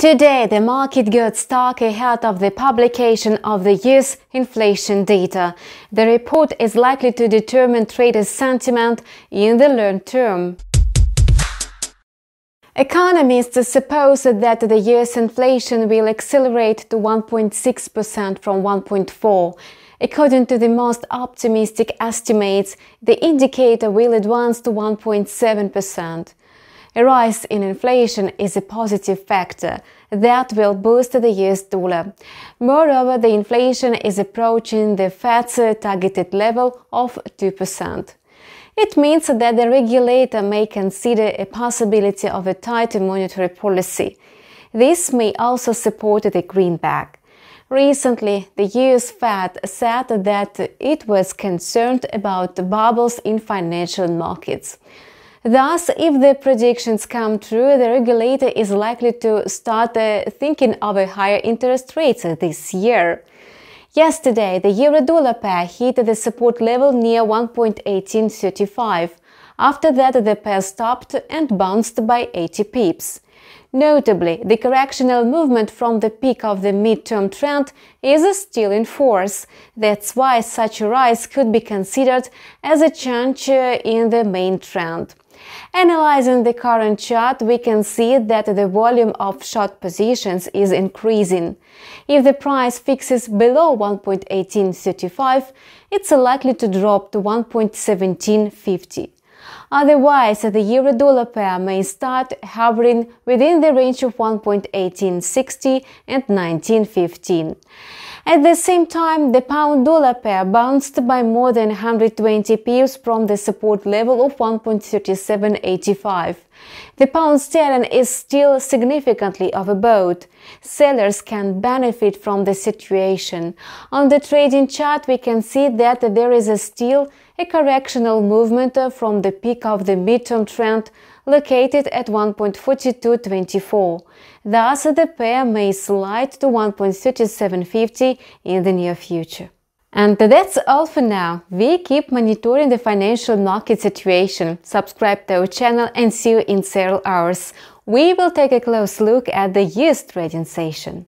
Today, the market got stuck ahead of the publication of the U.S. inflation data. The report is likely to determine traders' sentiment in the long term. Economists suppose that the U.S. inflation will accelerate to 1.6% from 1.4. According to the most optimistic estimates, the indicator will advance to 1.7%. A rise in inflation is a positive factor that will boost the US dollar. Moreover, the inflation is approaching the Fed's targeted level of 2%. It means that the regulator may consider a possibility of a tighter monetary policy. This may also support the greenback. Recently, the US Fed said that it was concerned about bubbles in financial markets. Thus, if the projections come true, the regulator is likely to start uh, thinking of higher interest rates this year. Yesterday, the euro-dollar pair hit the support level near 1.1835. After that, the pair stopped and bounced by 80 pips. Notably, the correctional movement from the peak of the midterm trend is still in force. That's why such a rise could be considered as a change uh, in the main trend. Analyzing the current chart, we can see that the volume of short positions is increasing. If the price fixes below 1.1835, it's likely to drop to 1.1750. Otherwise, the euro dollar pair may start hovering within the range of 1.1860 and 1915. At the same time, the pound-dollar pair bounced by more than 120 pips from the support level of 1.3785. The pound sterling is still significantly overbought. Sellers can benefit from the situation. On the trading chart, we can see that there is still a correctional movement from the peak of the midterm trend located at 1.4224. Thus, the pair may slide to 1.3750 in the near future. And that's all for now. We keep monitoring the financial market situation. Subscribe to our channel and see you in several hours. We will take a close look at the year's trading session.